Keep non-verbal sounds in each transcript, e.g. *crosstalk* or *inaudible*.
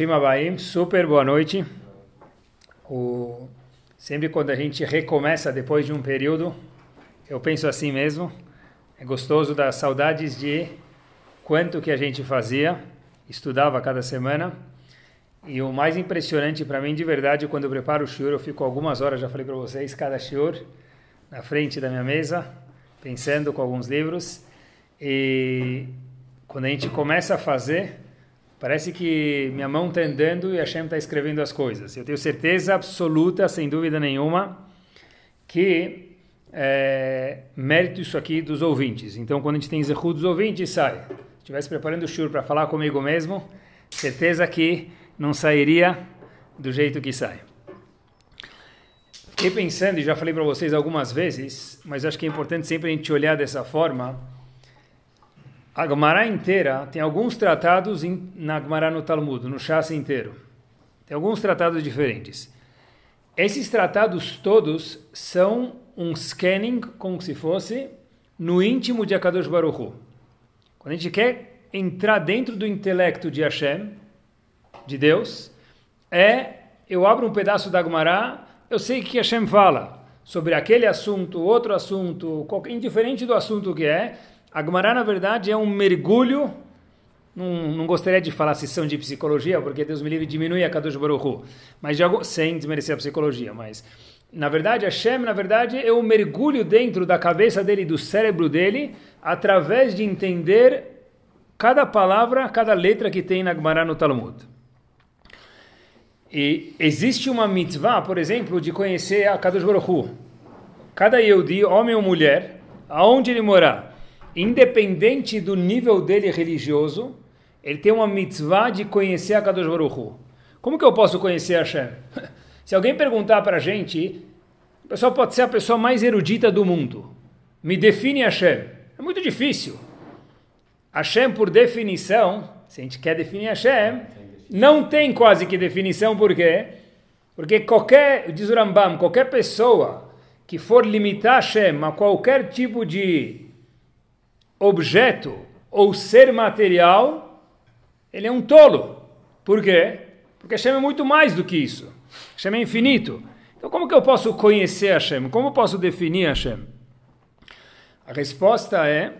Bruchim Abaim, super boa noite. O... Sempre quando a gente recomeça depois de um período, eu penso assim mesmo. É gostoso das saudades de quanto que a gente fazia, estudava cada semana. E o mais impressionante para mim, de verdade, quando eu preparo o shiur, eu fico algumas horas, já falei para vocês, cada shiur, na frente da minha mesa, pensando com alguns livros. E quando a gente começa a fazer, Parece que minha mão está andando e a Hashem está escrevendo as coisas. Eu tenho certeza absoluta, sem dúvida nenhuma, que é, mérito isso aqui dos ouvintes. Então, quando a gente tem Zehu dos ouvintes, sai. Se estivesse preparando o Shur para falar comigo mesmo, certeza que não sairia do jeito que sai. Fiquei pensando, e já falei para vocês algumas vezes, mas acho que é importante sempre a gente olhar dessa forma a Gemara inteira tem alguns tratados in, na Gemara no Talmud, no Shas inteiro. Tem alguns tratados diferentes. Esses tratados todos são um scanning, como se fosse, no íntimo de Akadosh Baruch Hu. Quando a gente quer entrar dentro do intelecto de Hashem, de Deus, é eu abro um pedaço da Gemara, eu sei o que Hashem fala sobre aquele assunto, outro assunto, qualquer, indiferente do assunto que é, a Gemara, na verdade, é um mergulho. Não, não gostaria de falar sessão de psicologia, porque Deus me livre diminui a Kadosh Baruch mas de algo, sem desmerecer a psicologia, mas na verdade, a Shem, na verdade, é o mergulho dentro da cabeça dele, do cérebro dele, através de entender cada palavra, cada letra que tem na Gemara no Talmud. E existe uma mitzvah, por exemplo, de conhecer a Kadosh Baruch Cada Yehudi, homem ou mulher, aonde ele morar, independente do nível dele religioso, ele tem uma mitzvah de conhecer a Kadosh Baruch Hu. Como que eu posso conhecer Hashem? *laughs* Se alguém perguntar para a gente, o pessoal pode ser a pessoa mais erudita do mundo. Me define Hashem. É muito difícil. Hashem, por definição, se a gente quer definir Hashem, não tem quase que definição, por quê? Porque qualquer, diz o Rambam, qualquer pessoa que for limitar Hashem a qualquer tipo de objeto ou ser material, ele é um tolo. Por quê? Porque Hashem é muito mais do que isso. Hashem é infinito. Então como que eu posso conhecer Hashem? Como eu posso definir Hashem? A resposta é,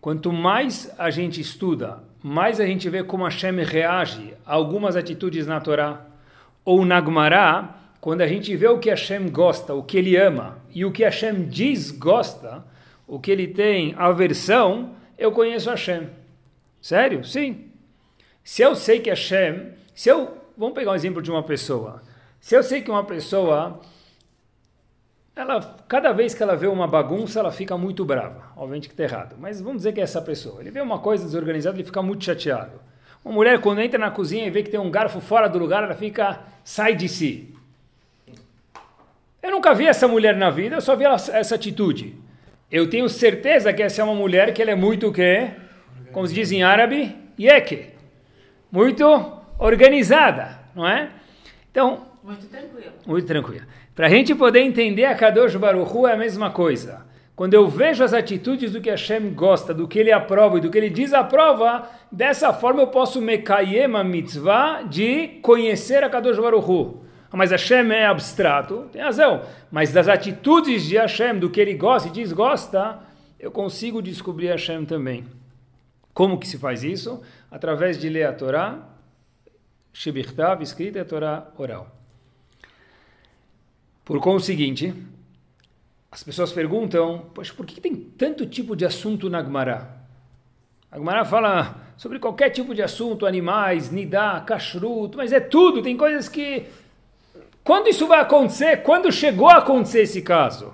quanto mais a gente estuda, mais a gente vê como Hashem reage a algumas atitudes na Torá ou na Gemara, quando a gente vê o que Hashem gosta, o que ele ama e o que Hashem desgosta, o que ele tem aversão, eu conheço Hashem. Sério? Sim. Se eu sei que Hashem, se eu, vamos pegar um exemplo de uma pessoa. Se eu sei que uma pessoa, ela, cada vez que ela vê uma bagunça, ela fica muito brava. Obviamente que está errado. Mas vamos dizer que é essa pessoa. Ele vê uma coisa desorganizada, ele fica muito chateado. Uma mulher, quando entra na cozinha e vê que tem um garfo fora do lugar, ela fica, sai de si. Eu nunca vi essa mulher na vida, eu só vi ela, essa atitude. Eu tenho certeza que essa é uma mulher que ela é muito o quê? Como se diz em árabe, yeke. Muito organizada, não é? Então, muito tranquila. Muito tranquila. Para a gente poder entender a Kadosh Baruch Hu é a mesma coisa. Quando eu vejo as atitudes do que Hashem gosta, do que ele aprova e do que ele desaprova, dessa forma eu posso mekayem a mitzvah de conhecer a Kadosh Baruch Hu mas Hashem é abstrato, tem razão. Mas das atitudes de Hashem, do que ele gosta e desgosta, eu consigo descobrir Hashem também. Como que se faz isso? Através de ler a Torá, Shibirtav, escrita e a Torá oral. Por conseguinte, as pessoas perguntam, poxa, por que tem tanto tipo de assunto na Gemara? A Gemara fala sobre qualquer tipo de assunto, animais, nidá, kashrut, mas é tudo, tem coisas que quando isso vai acontecer? Quando chegou a acontecer esse caso?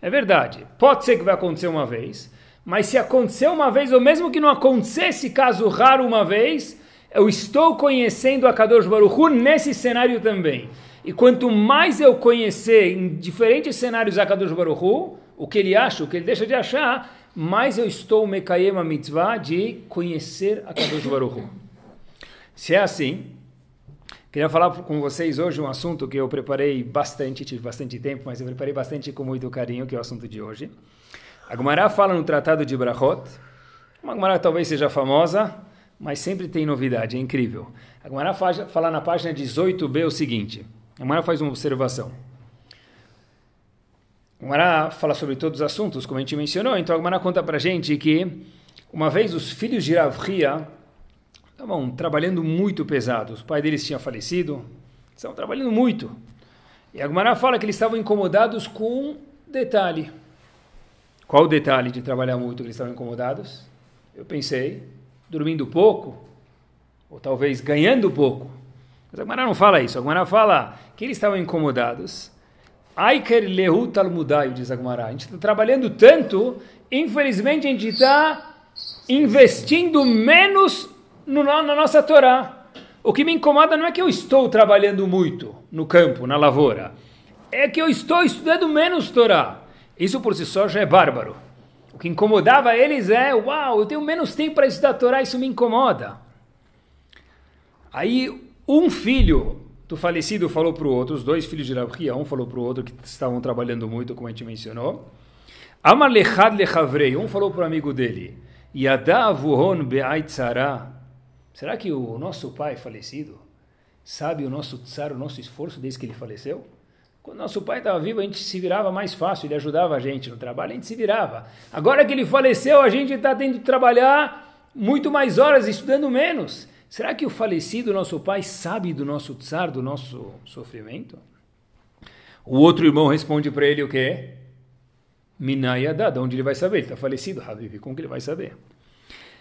É verdade, pode ser que vai acontecer uma vez, mas se acontecer uma vez, ou mesmo que não acontecesse caso raro uma vez, eu estou conhecendo a Kadosh Baruchu nesse cenário também. E quanto mais eu conhecer em diferentes cenários a Kadosh Baruchu, o que ele acha, o que ele deixa de achar, mais eu estou mekayema mitzvah de conhecer a Kadosh Baruchu. Se é assim, Queria falar com vocês hoje um assunto que eu preparei bastante, tive bastante tempo, mas eu preparei bastante com muito carinho, que é o assunto de hoje. A Gumará fala no Tratado de Brahot, uma Gumará talvez seja famosa, mas sempre tem novidade, é incrível. A Gumará fala na página 18b o seguinte, a Gumará faz uma observação. A Gumará fala sobre todos os assuntos, como a gente mencionou, então a Gumará conta pra gente que uma vez os filhos de Ravria estavam tá trabalhando muito pesado. Os pais deles tinham falecido, estavam trabalhando muito. E Agmará fala que eles estavam incomodados com um detalhe. Qual o detalhe de trabalhar muito que eles estavam incomodados? Eu pensei, dormindo pouco, ou talvez ganhando pouco. Mas Agmará não fala isso. Agmará fala que eles estavam incomodados. Aiker lehu Talmudai, diz Agmará. A gente está trabalhando tanto, infelizmente a gente está investindo menos no, na nossa Torá. O que me incomoda não é que eu estou trabalhando muito no campo, na lavoura. É que eu estou estudando menos Torá. Isso por si só já é bárbaro. O que incomodava eles é, uau, eu tenho menos tempo para estudar Torá, isso me incomoda. Aí um filho do falecido falou para o outro, os dois filhos de Rabria, um falou para o outro que estavam trabalhando muito, como a gente mencionou. Amar lechad lechavrei, um falou para o amigo dele, Yadavuhon be'aitzara Será que o nosso pai falecido sabe o nosso tsar, o nosso esforço desde que ele faleceu? Quando nosso pai estava vivo, a gente se virava mais fácil, ele ajudava a gente no trabalho, a gente se virava. Agora que ele faleceu, a gente está tendo que trabalhar muito mais horas, estudando menos. Será que o falecido nosso pai sabe do nosso tsar, do nosso sofrimento? O outro irmão responde para ele o quê? Minayadá, de onde ele vai saber? Ele está falecido, Habib, como que ele vai saber?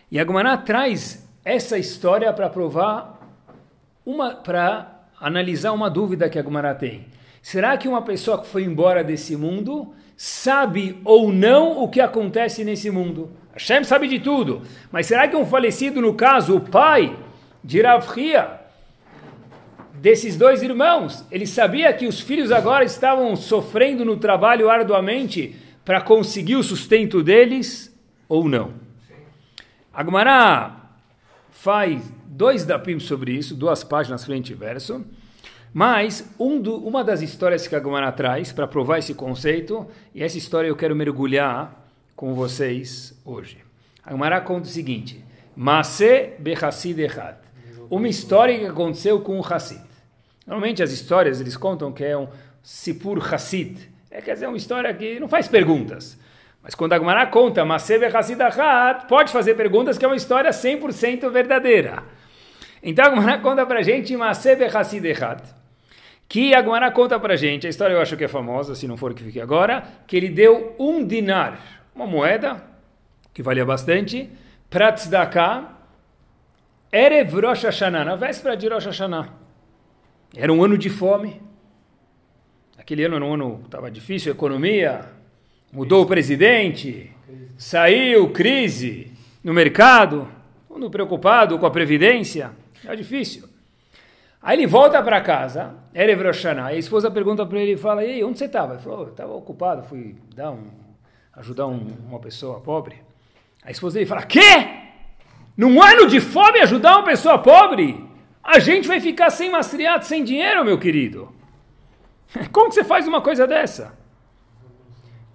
E Agumara traz essa história para provar uma para analisar uma dúvida que a Gumara tem. Será que uma pessoa que foi embora desse mundo sabe ou não o que acontece nesse mundo? Hashem sabe de tudo, mas será que um falecido, no caso o pai de Ravria, desses dois irmãos, ele sabia que os filhos agora estavam sofrendo no trabalho arduamente para conseguir o sustento deles ou não? Agumará faz dois dapim sobre isso, duas páginas frente e verso. Mas um do, uma das histórias que a Gomara traz para provar esse conceito, e essa história eu quero mergulhar com vocês hoje. A Gomara conta o seguinte: Masé Behassid Echad. Uma história que aconteceu com o Hassid. Normalmente as histórias eles contam que é um Sipur Hassid. É, quer dizer, uma história que não faz perguntas. Mas quando a Gemara conta, pode fazer perguntas que é uma história 100% verdadeira. Então a Gemara conta pra gente que a Gemara conta pra gente, a história eu acho que é famosa, se não for que fique agora, que ele deu um dinar, uma moeda, que valia bastante, pra tzedakah, Erev Rosh Hashanah, na véspera de Rosh Hashanah. Era um ano de fome. Aquele ano era um ano estava difícil, economia, Mudou o presidente, saiu crise no mercado, mundo preocupado com a previdência, é difícil. Aí ele volta para casa, Erev Rosh a esposa pergunta para ele, fala, ei, onde você estava? Ele falou, oh, estava ocupado, fui dar um, ajudar um, uma pessoa pobre. A esposa dele fala, quê? Num ano de fome ajudar uma pessoa pobre? A gente vai ficar sem mastriato, sem dinheiro, meu querido. *laughs* Como que você faz uma coisa dessa?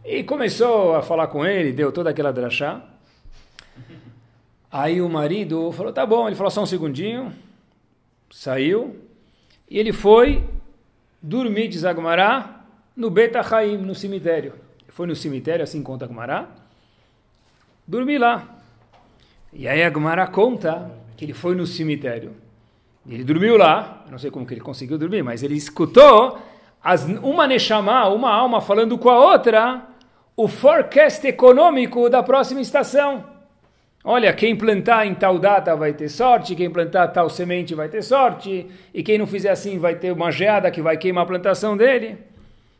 E começou a falar com ele, deu toda aquela drachá. Aí o marido falou: tá bom, ele falou só um segundinho, saiu, e ele foi dormir de Zagumará no Betachaim, no cemitério. Foi no cemitério, assim conta Gumará, dormi lá. E aí a Gumará conta que ele foi no cemitério. Ele dormiu lá, não sei como que ele conseguiu dormir, mas ele escutou as, uma Neshama, uma alma falando com a outra o forecast econômico da próxima estação. Olha, quem plantar em tal data vai ter sorte, quem plantar tal semente vai ter sorte, e quem não fizer assim vai ter uma geada que vai queimar a plantação dele.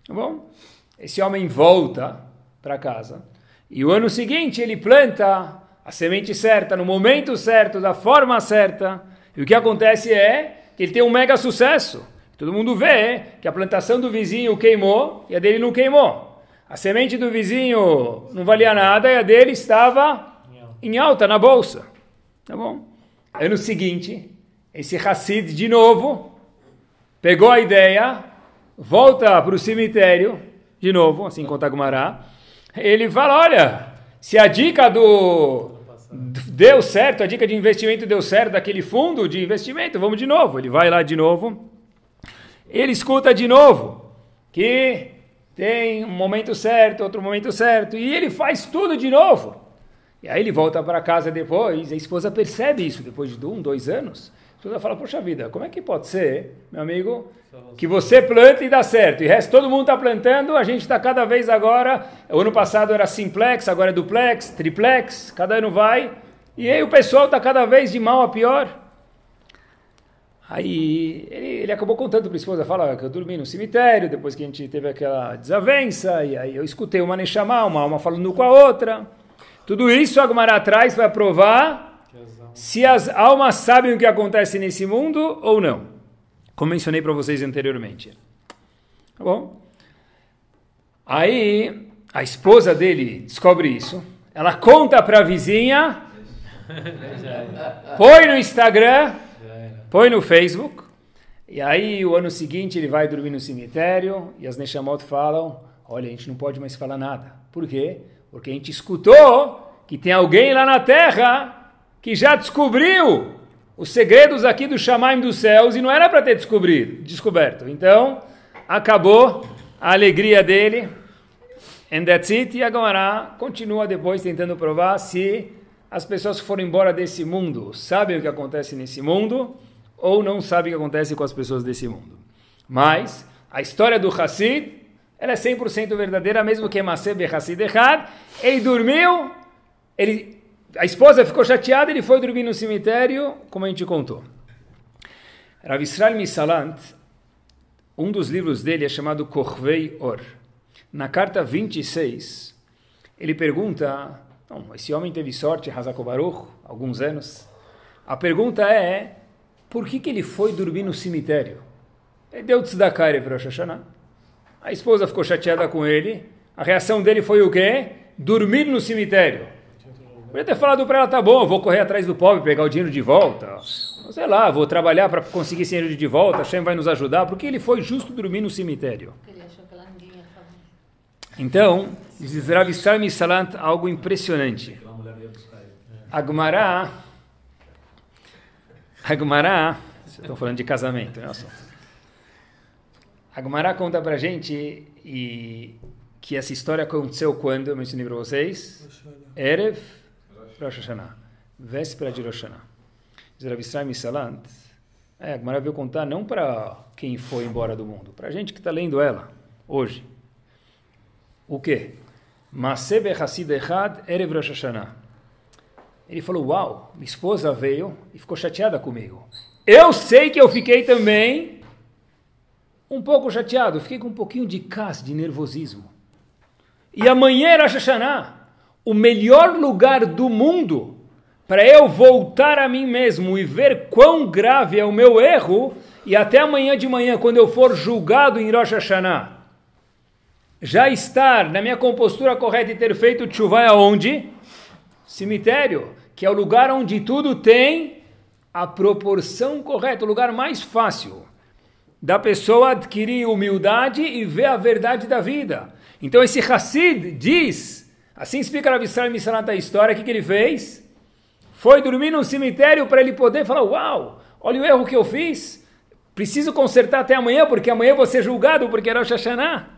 Tá bom? Esse homem volta para casa. E o ano seguinte ele planta a semente certa, no momento certo, da forma certa. E o que acontece é que ele tem um mega sucesso. Todo mundo vê que a plantação do vizinho queimou e a dele não queimou. A semente do vizinho não valia nada e a dele estava em alta na bolsa. Tá bom? Ano seguinte, esse Hassid de novo pegou a ideia, volta para o cemitério, de novo, assim conta Gumará. Ele fala: olha, se a dica do deu certo, a dica de investimento deu certo daquele fundo de investimento, vamos de novo. Ele vai lá de novo. Ele escuta de novo que tem um momento certo, outro momento certo, e ele faz tudo de novo. E aí ele volta para casa depois, a esposa percebe isso depois de um, dois anos. A esposa fala: Poxa vida, como é que pode ser, meu amigo, que você planta e dá certo? E resto, todo mundo está plantando, a gente está cada vez agora. O ano passado era simplex, agora é duplex, triplex, cada ano vai. E aí o pessoal está cada vez de mal a pior. Aí ele, ele, acabou contando para a esposa, fala que eu dormi no cemitério, depois que a gente teve aquela desavença, e aí eu escutei uma chamar, uma alma falando com a outra. Tudo isso a Agmará atrás vai provar se as almas sabem o que acontece nesse mundo ou não. Como mencionei para vocês anteriormente. Tá bom? Aí a esposa dele descobre isso, ela conta para a vizinha, *laughs* é, é. põe no Instagram põe no Facebook, e aí o ano seguinte ele vai dormir no cemitério e as Neshamot falam: olha, a gente não pode mais falar nada. Por quê? Porque a gente escutou que tem alguém lá na terra que já descobriu os segredos aqui do Shamaim dos céus e não era para ter descobrido, descoberto. Então, acabou a alegria dele. And that's it. E a continua depois tentando provar se as pessoas que foram embora desse mundo sabem o que acontece nesse mundo ou não sabe o que acontece com as pessoas desse mundo. Mas a história do Hassid, ela é 100% verdadeira, mesmo que Masebe Hassid Ele dormiu, ele, a esposa ficou chateada, ele foi dormir no cemitério, como a gente contou. Rav Israel Misalant, um dos livros dele é chamado Korvei Or. Na carta 26, ele pergunta: esse homem teve sorte, Hazako Baruch, alguns anos. A pergunta é: por que, que ele foi dormir no cemitério? Ele deu tzedakah para Rosh Hashanah. A esposa ficou chateada com ele. A reação dele foi o quê? Dormir no cemitério. Podia ter falado para ela, tá bom, vou correr atrás do pobre, pegar o dinheiro de volta. Sei lá, vou trabalhar para conseguir esse dinheiro de volta, Hashem vai nos ajudar. Por que ele foi justo dormir no cemitério. Então, diz Rav Salant algo impressionante. A Agumara, estou estão falando de casamento, né? Agumará conta pra gente e que essa história aconteceu quando, eu mencionei para vocês, Erev Rosh Hashanah, véspera de Rosh Hashanah. Zeravisrai Misalant, é, Agumara veio contar não para quem foi embora do mundo, para a gente que está lendo ela hoje. O quê? Masebe Hassid Echad Erev Rosh Hashanah. Ele falou: Uau, minha esposa veio e ficou chateada comigo. Eu sei que eu fiquei também um pouco chateado, fiquei com um pouquinho de cas, de nervosismo. E amanhã era Shashaná, o melhor lugar do mundo para eu voltar a mim mesmo e ver quão grave é o meu erro, e até amanhã de manhã, quando eu for julgado em Rosh Hashanah, já estar na minha compostura correta e ter feito tchuvai aonde? Cemitério que é o lugar onde tudo tem a proporção correta, o lugar mais fácil da pessoa adquirir humildade e ver a verdade da vida. Então esse Hassid diz, assim explica Rav Israel da história, o que, que ele fez? Foi dormir num cemitério para ele poder falar, uau, olha o erro que eu fiz, preciso consertar até amanhã, porque amanhã vou ser julgado, porque era o Hashanah.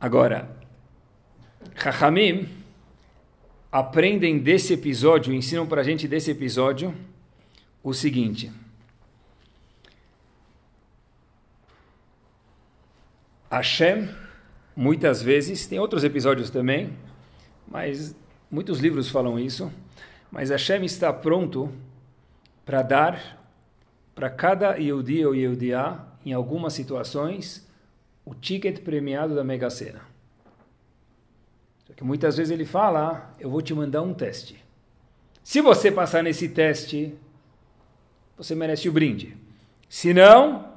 Agora, Rahamim aprendem desse episódio, ensinam para a gente desse episódio o seguinte. Hashem, muitas vezes, tem outros episódios também, mas muitos livros falam isso, mas Hashem está pronto para dar para cada Yehudi ou Yehudiá, em algumas situações, o ticket premiado da Mega Sena. Porque muitas vezes ele fala, ah, eu vou te mandar um teste. Se você passar nesse teste, você merece o brinde. Se não,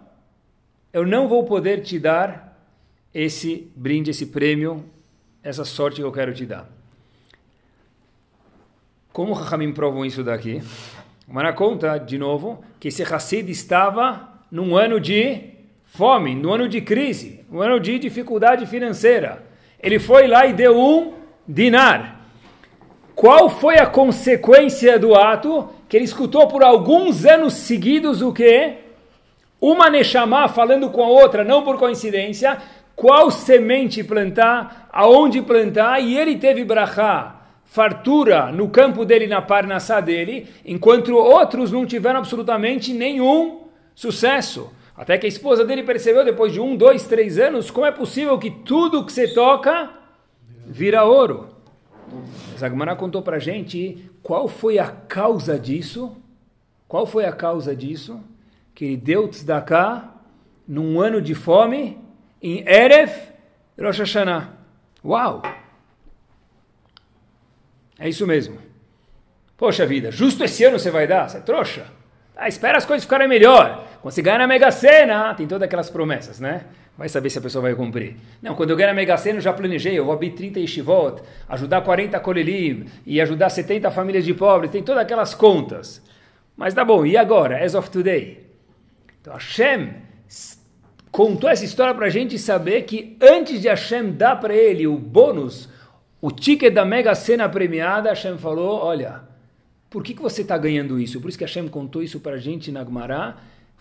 eu não vou poder te dar esse brinde, esse prêmio, essa sorte que eu quero te dar. Como Rahamim provam isso daqui? O Maná conta, de novo, que esse Hassid estava num ano de fome, num ano de crise, num ano de dificuldade financeira. Ele foi lá e deu um dinar. Qual foi a consequência do ato? Que ele escutou por alguns anos seguidos o quê? Uma Neshama falando com a outra, não por coincidência. Qual semente plantar, aonde plantar, e ele teve brachá fartura no campo dele, na parnassá dele, enquanto outros não tiveram absolutamente nenhum sucesso. Até que a esposa dele percebeu, depois de um, dois, três anos, como é possível que tudo que você toca vira ouro. Zagmará contou para gente qual foi a causa disso. Qual foi a causa disso? Que ele deu cá num ano de fome em Erev Rosh Hashanah. Uau! É isso mesmo. Poxa vida, justo esse ano você vai dar? Você é trouxa? Ah, espera as coisas ficarem melhor quando você ganha na Mega Sena, tem todas aquelas promessas, né? Vai saber se a pessoa vai cumprir. Não, quando eu ganho na Mega Sena, eu já planejei, eu vou abrir 30 Yeshivot, ajudar 40 Kolelim e ajudar 70 famílias de pobres, tem todas aquelas contas. Mas tá bom, e agora? As of today. Então Hashem contou essa história para a gente saber que antes de Hashem dar para ele o bônus, o ticket da Mega Sena premiada, Hashem falou, olha, por que, que você está ganhando isso? Por isso que Hashem contou isso para a gente na Gumará.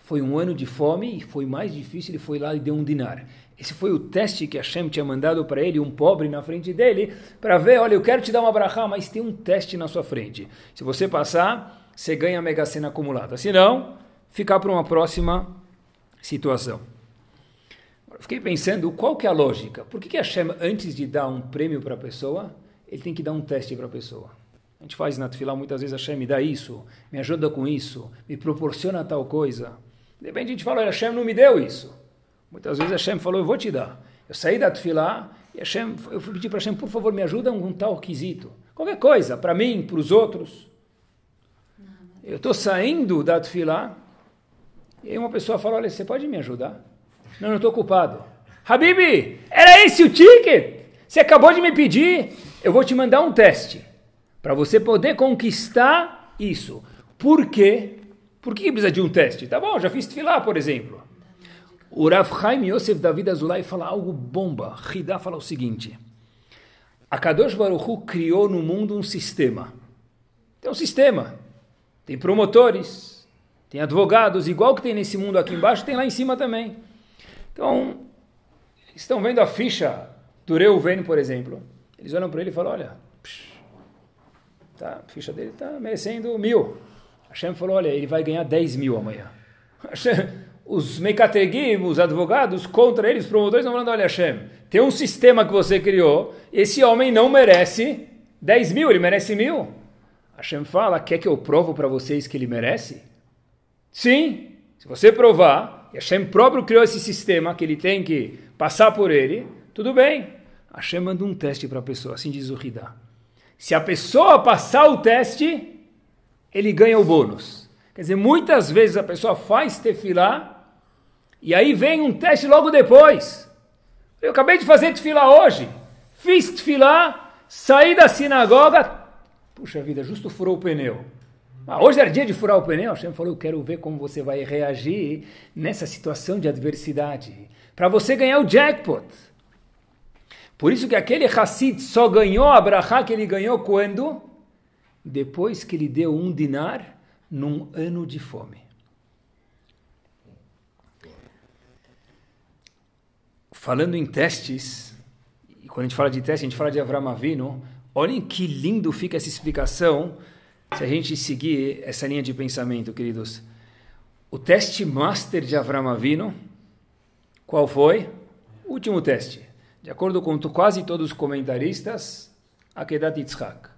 Foi um ano de fome e foi mais difícil, ele foi lá e deu um dinar. Esse foi o teste que Hashem tinha mandado para ele, um pobre na frente dele, para ver, olha, eu quero te dar uma brahá, mas tem um teste na sua frente. Se você passar, você ganha a Mega Sena acumulada. Se não, ficar para uma próxima situação. Fiquei pensando, qual que é a lógica? Por que, que Hashem, antes de dar um prêmio para a pessoa, ele tem que dar um teste para a pessoa? A gente faz na tefilá muitas vezes, a Hashem me dá isso, me ajuda com isso, me proporciona tal coisa. De repente a gente fala, Hashem não me deu isso. Muitas vezes Hashem falou, eu vou te dar. Eu saí da Tfilá e Hashem, eu fui pedir para Hashem, por favor, me ajuda com um tal quesito. Qualquer coisa, para mim, para os outros. Eu estou saindo da Tfilá e aí uma pessoa fala, olha, você pode me ajudar? Não, eu estou ocupado. Habibi, era esse o ticket? Você acabou de me pedir? Eu vou te mandar um teste para você poder conquistar isso. Por quê? Por que precisa de um teste? Tá bom, já fiz tefilá, por exemplo. O Rav Haim Yosef David Azulay fala algo bomba. Hidá fala o seguinte. A Kadosh Baruch Hu criou no mundo um sistema. Tem um sistema. Tem promotores, tem advogados, igual que tem nesse mundo aqui embaixo, tem lá em cima também. Então, estão vendo a ficha do Reuven, por exemplo. Eles olham para ele e falam, olha, psh, tá, a ficha dele está merecendo mil. Hashem falou, olha, ele vai ganhar 10 mil amanhã. *laughs* Hashem, os Mekategim, os advogados, contra eles, os promotores, estão falando, olha Hashem, tem um sistema que você criou, esse homem não merece 10 mil, ele merece mil. Hashem fala, quer que eu provo para vocês que ele merece? Sim, se você provar, e Hashem próprio criou esse sistema que ele tem que passar por ele, tudo bem. Hashem manda um teste para a pessoa, assim diz o Hidá. Se a pessoa passar o teste, ele ganha o bônus. Quer dizer, muitas vezes a pessoa faz tefilá e aí vem um teste logo depois. Eu acabei de fazer tefilá hoje, fiz tefilá, saí da sinagoga, puxa vida, justo furou o pneu. Ah, hoje era dia de furar o pneu. Hashem falou: Eu quero ver como você vai reagir nessa situação de adversidade. Para você ganhar o jackpot. Por isso que aquele Hassid só ganhou a Brahá que ele ganhou quando depois que lhe deu um dinar num ano de fome. Falando em testes, e quando a gente fala de teste, a gente fala de Avram Avino, olhem que lindo fica essa explicação se a gente seguir essa linha de pensamento, queridos. O teste master de Avram Avino, qual foi? Último teste. De acordo com quase todos os comentaristas, Akedat Yitzhak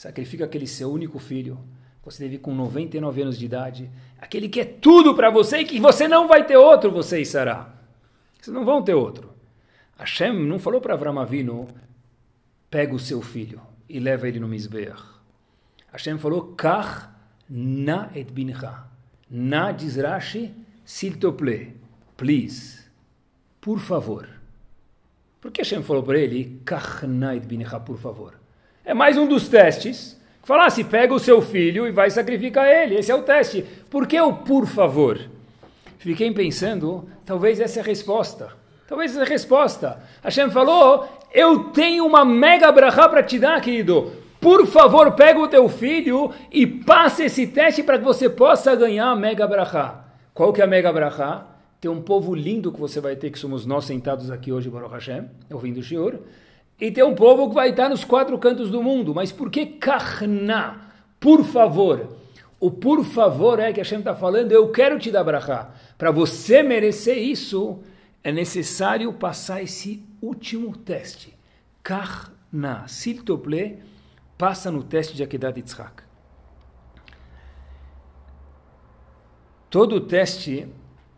sacrifica aquele seu único filho. Você teve com 99 anos de idade. Aquele que é tudo para você e que você não vai ter outro, você e Sarah. Vocês não vão ter outro. Hashem não falou para Avram Avinu, pega o seu filho e leva ele no Mizbeach. Hashem falou, kach na et bincha. Na diz s'il te plaît, please, por favor. Por que Hashem falou para ele, kach na et bincha, por favor? É mais um dos testes. Falar, ah, se pega o seu filho e vai sacrificar ele. Esse é o teste. Por que o por favor? Fiquei pensando, talvez essa é a resposta. Talvez essa é a resposta. Hashem falou, eu tenho uma mega brahá para te dar, querido. Por favor, pega o teu filho e passe esse teste para que você possa ganhar a mega brahá. Qual que é a mega brahá? Tem um povo lindo que você vai ter, que somos nós sentados aqui hoje, Baruch Hashem, ouvindo o Shiur e tem um povo que vai estar nos quatro cantos do mundo. Mas por que Kahna? Por favor. O por favor é que a Hashem está falando, eu quero te dar brachá. Para você merecer isso, é necessário passar esse último teste. Karna, s'il te plaît, passa no teste de Akedat Yitzhak. Todo teste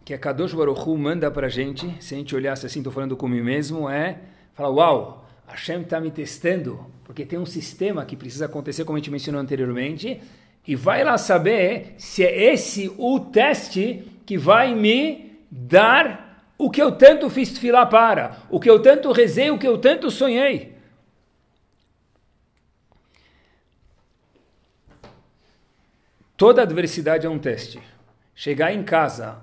que a Kadosh Baruch Hu manda para a gente, se a gente olhasse assim, estou falando comigo mesmo, é falar, uau, Hashem está me testando, porque tem um sistema que precisa acontecer, como a gente mencionou anteriormente, e vai lá saber se é esse o teste que vai me dar o que eu tanto fiz filar para, o que eu tanto rezei, o que eu tanto sonhei. Toda adversidade é um teste. Chegar em casa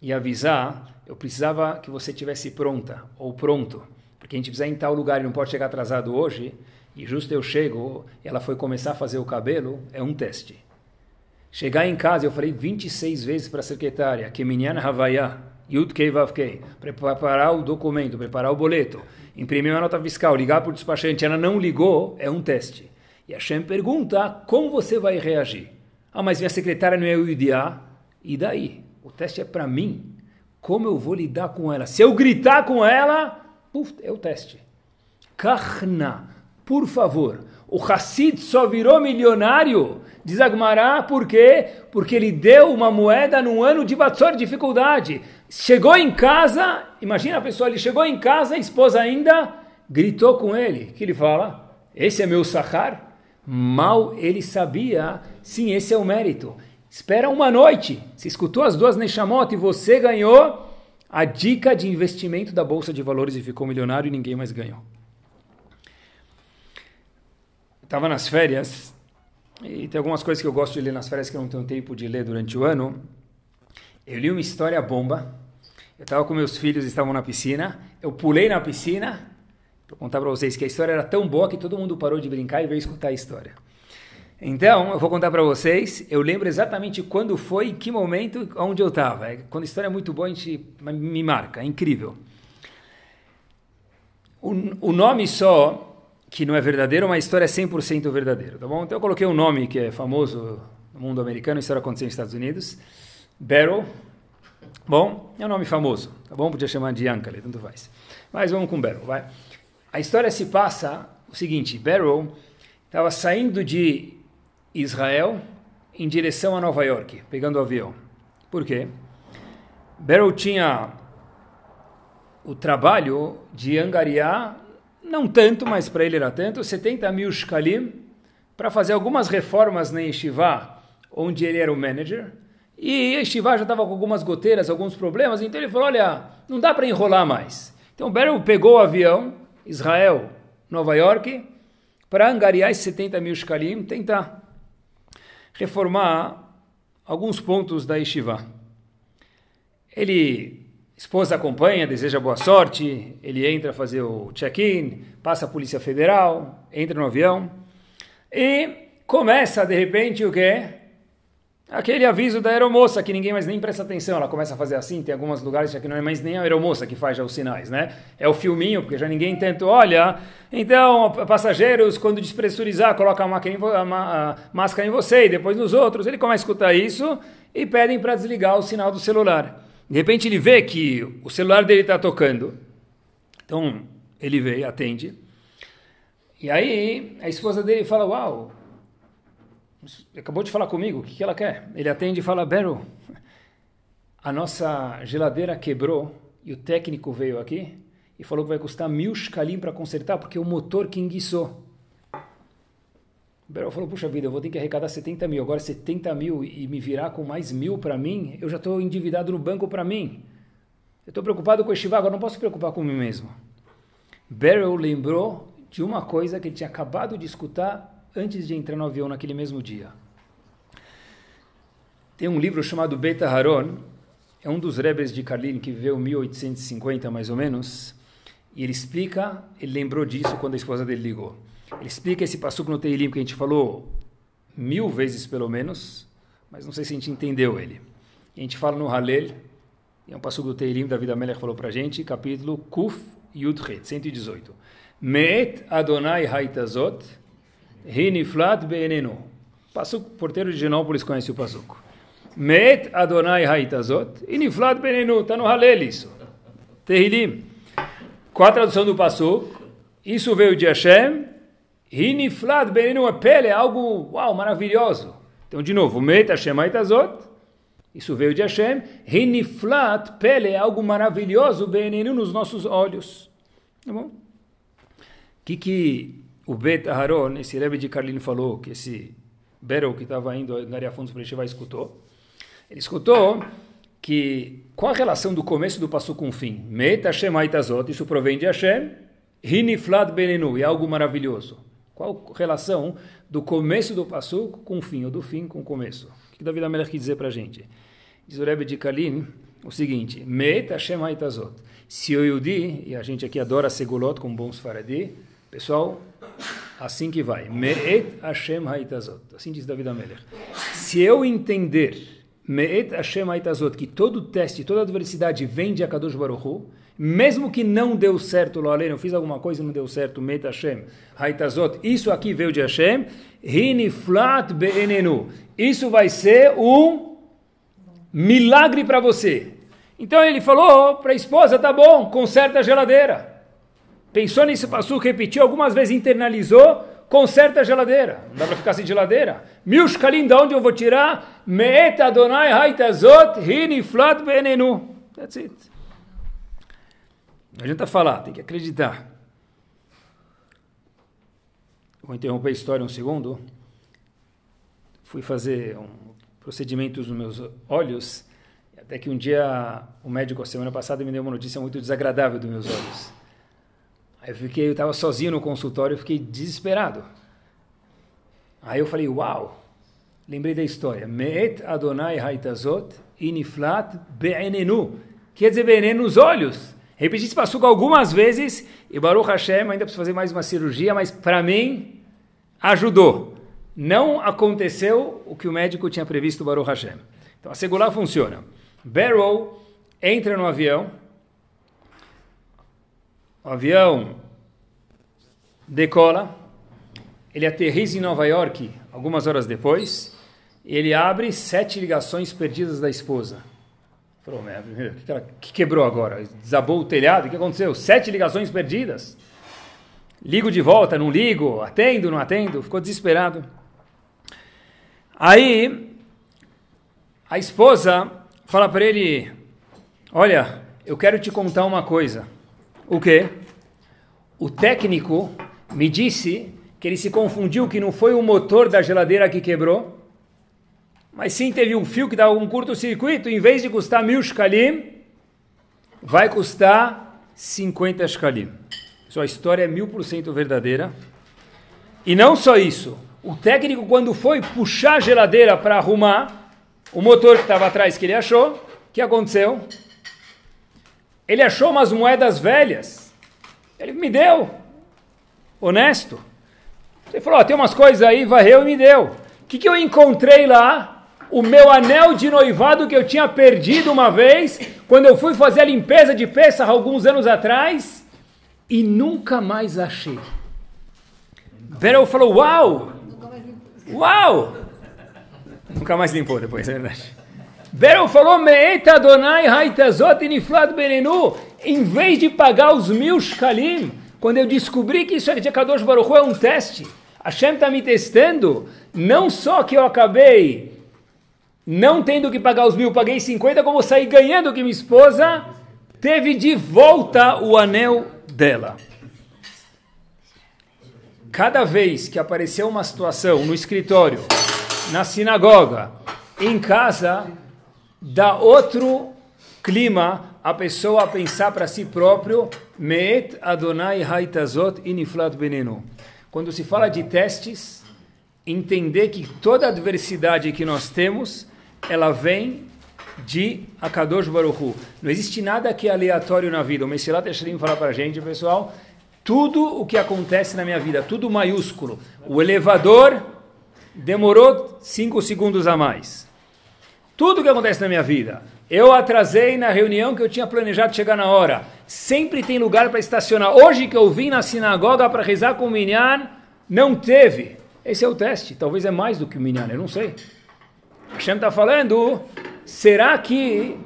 e avisar, eu precisava que você tivesse pronta ou pronto porque a gente precisa ir em tal lugar e não pode chegar atrasado hoje, e justo eu chego, ela foi começar a fazer o cabelo, é um teste. Chegar em casa, eu falei 26 vezes para a secretária, que menina havaiá, yutkei vavkei, preparar o documento, preparar o boleto, imprimir uma nota fiscal, ligar para o despachante, ela não ligou, é um teste. E a Shem pergunta como você vai reagir. Ah, mas minha secretária não é o IDA. E daí? O teste é para mim. Como eu vou lidar com ela? Se eu gritar com ela, Puf, é o teste. Kahna, por favor. O Hassid só virou milionário, diz Agmará, por quê? Porque ele deu uma moeda num ano de Batsor, dificuldade. Chegou em casa, imagina a pessoa, ele chegou em casa, a esposa ainda gritou com ele. que ele fala? Esse é meu sacar? Mal ele sabia, sim, esse é o mérito. Espera uma noite, se escutou as duas Neshamot e você ganhou a dica de investimento da Bolsa de Valores e ficou milionário e ninguém mais ganhou. Estava nas férias e tem algumas coisas que eu gosto de ler nas férias que eu não tenho tempo de ler durante o ano. Eu li uma história bomba. Eu estava com meus filhos, estavam na piscina. Eu pulei na piscina. Vou contar para vocês que a história era tão boa que todo mundo parou de brincar e veio escutar a história. Então, eu vou contar para vocês. Eu lembro exatamente quando foi, em que momento, onde eu estava. É, quando a história é muito boa, a gente me marca. É incrível. O, o nome só, que não é verdadeiro, é uma história é 100% verdadeira, tá bom? Então eu coloquei um nome que é famoso no mundo americano, história aconteceu nos Estados Unidos. Barrel. Bom, é um nome famoso, tá bom? Podia chamar de Yankale, tanto faz. Mas vamos com Barrel, vai. A história se passa o seguinte, Barrel estava saindo de Israel em direção a Nova York, pegando o avião. Por quê? Beryl tinha o trabalho de angariar, não tanto, mas para ele era tanto, 70 mil shkalim para fazer algumas reformas na Yeshiva, onde ele era o manager. E a Yeshiva já estava com algumas goteiras, alguns problemas, então ele falou: olha, não dá para enrolar mais. Então Beryl pegou o avião, Israel, Nova York, para angariar esses 70 mil shkalim, tentar reformar alguns pontos da Yeshiva. Ele, esposa acompanha, deseja boa sorte, ele entra fazer o check-in, passa a Polícia Federal, entra no avião e começa de repente o que? Aquele aviso da aeromoça que ninguém mais nem presta atenção. Ela começa a fazer assim, tem alguns lugares que não é mais nem a aeromoça que faz já os sinais, né? É o filminho, porque já ninguém tenta. Olha, então, passageiros, quando despressurizar, coloca a, máscara em você e depois nos outros. Ele começa a escutar isso e pedem para desligar o sinal do celular. De repente ele vê que o celular dele está tocando. Então ele vê, atende. E aí a esposa dele fala: Uau, acabou de falar comigo, o que, ela quer? Ele atende e fala, Beryl, a nossa geladeira quebrou e o técnico veio aqui e falou que vai custar mil shkalim para consertar porque o motor que enguiçou. O Beryl falou, puxa vida, eu vou ter que arrecadar 70 mil, agora 70 mil e me virar com mais mil para mim, eu já estou endividado no banco para mim. Eu estou preocupado com o Shiva, agora não posso preocupar comigo mesmo. Beryl lembrou de uma coisa que ele tinha acabado de escutar antes de entrar no avião naquele mesmo dia. Tem um livro chamado Beta Haron, é um dos rebes de Karlin que viveu 1850 mais ou menos, e ele explica, ele lembrou disso quando a esposa dele ligou. Ele explica esse passuco no Teilim que a gente falou mil vezes pelo menos, mas não sei se a gente entendeu ele. a gente fala no Halel, é um passuco do Teilim, David Amelech falou pra gente, capítulo Kuf Yudhet, 118. Me'et Adonai Haitazot, Riniflat benenu. Passuco, porteiro de Genópolis conhece o Passuco. Met Adonai Haitazot. Iniflat Benenu. Está no Halel isso. Terrilim. Qual a tradução do Passuco? Isso veio de Hashem. Riniflat Benenu. é pele é algo, uau, maravilhoso. Então, de novo. Met Hashem Haitazot. Isso veio de Hashem. Riniflat, pele, é algo maravilhoso, Benenu, nos nossos olhos. Tá bom? O que que o Bet Aharon, esse Rebbe de Carlin falou que esse Beryl que estava indo na área fundo para Yeshiva escutou. Ele escutou que qual a relação do começo do passo com o fim? Meta Hashem Aitazot, isso provém de Hashem, Hiniflat Benenu, é algo maravilhoso. Qual a relação do começo do passo com o fim, ou do fim com o começo? O que Davi Amelech quis dizer para a gente? Diz o Rebbe de Kalim o seguinte, Meta Hashem Aitazot, se o Yudi, e a gente aqui adora Segulot com bons faradi, pessoal, Assim que vai. Me'et Hashem Haitazot. Assim diz David Amelech. Se eu entender Me'et Hashem Haitazot, que todo teste, toda adversidade vem de Akadosh Baruch Hu, mesmo que não deu certo, Loalei, eu fiz alguma coisa e não deu certo, Me'et Hashem Haitazot, isso aqui veio de Hashem, Hiniflat Be'enenu. Isso vai ser um milagre para você. Então ele falou oh, para a esposa, tá bom, conserta a geladeira. Pensou nesse passo, repetiu algumas vezes, internalizou, conserta a geladeira. Não dá para ficar sem geladeira. Mil shkalim, de onde eu vou tirar? Meeta donai haitazot hiniflat benenu. That's it. Não adianta falar, tem que acreditar. Vou interromper a história um segundo. Fui fazer um procedimento nos meus olhos, até que um dia o médico, a semana passada, me deu uma notícia muito desagradável dos meus olhos eu fiquei, eu estava sozinho no consultório, eu fiquei desesperado. Aí eu falei, uau! Lembrei da história. Me'et Adonai Haitazot iniflat be'enenu. Quer dizer, veneno nos olhos. Repeti esse passuco algumas vezes e Baruch Hashem ainda precisa fazer mais uma cirurgia, mas para mim ajudou. Não aconteceu o que o médico tinha previsto, Baruch Hashem. Então a segurar funciona. Barrow entra no avião, o avião decola, ele aterriza em Nova York algumas horas depois, ele abre sete ligações perdidas da esposa. Falou, o que, que quebrou agora? Desabou o telhado? O que aconteceu? Sete ligações perdidas. Ligo de volta, não ligo, atendo, não atendo. Ficou desesperado. Aí, a esposa fala para ele: Olha, eu quero te contar uma coisa o que? O técnico me disse que ele se confundiu que não foi o motor da geladeira que quebrou, mas sim teve um fio que dava um curto-circuito, em vez de custar mil shkalim, vai custar 50 shkalim. Sua história é mil por cento verdadeira. E não só isso, o técnico quando foi puxar a geladeira para arrumar o motor que estava atrás que ele achou, o que aconteceu? Ele achou umas moedas velhas. Ele me deu. Honesto. Ele falou: oh, tem umas coisas aí, varreu e me deu. O que, que eu encontrei lá? O meu anel de noivado que eu tinha perdido uma vez, quando eu fui fazer a limpeza de peça alguns anos atrás, e nunca mais achei. Beryl falou: Uau! Uau! Nunca mais limpou depois, é verdade. Beryl falou, Meeta Adonai Haitazot Iniflad Benenu, em vez de pagar os mil shkalim, quando eu descobri que isso é de Akadosh Baruch é um teste, Hashem está me testando, não só que eu acabei não tendo que pagar os mil, paguei 50, como saí ganhando que minha esposa teve de volta o anel dela. Cada vez que apareceu uma situação no escritório, na sinagoga, em casa, dá outro clima a pessoa pensar para si próprio, Me'et Adonai Haitazot Iniflat Benenu. Quando se fala de testes, entender que toda adversidade que nós temos, ela vem de Akadosh Baruchu. Não existe nada que é aleatório na vida. O Messilat Eshrim fala para a gente, pessoal, tudo o que acontece na minha vida, tudo maiúsculo. O elevador demorou 5 segundos a mais. Tudo que acontece na minha vida. Eu atrasei na reunião que eu tinha planejado chegar na hora. Sempre tem lugar para estacionar. Hoje que eu vim na sinagoga para rezar com o Minyan, não teve. Esse é o teste. Talvez é mais do que o Minyan, eu não sei. Hashem está falando, será que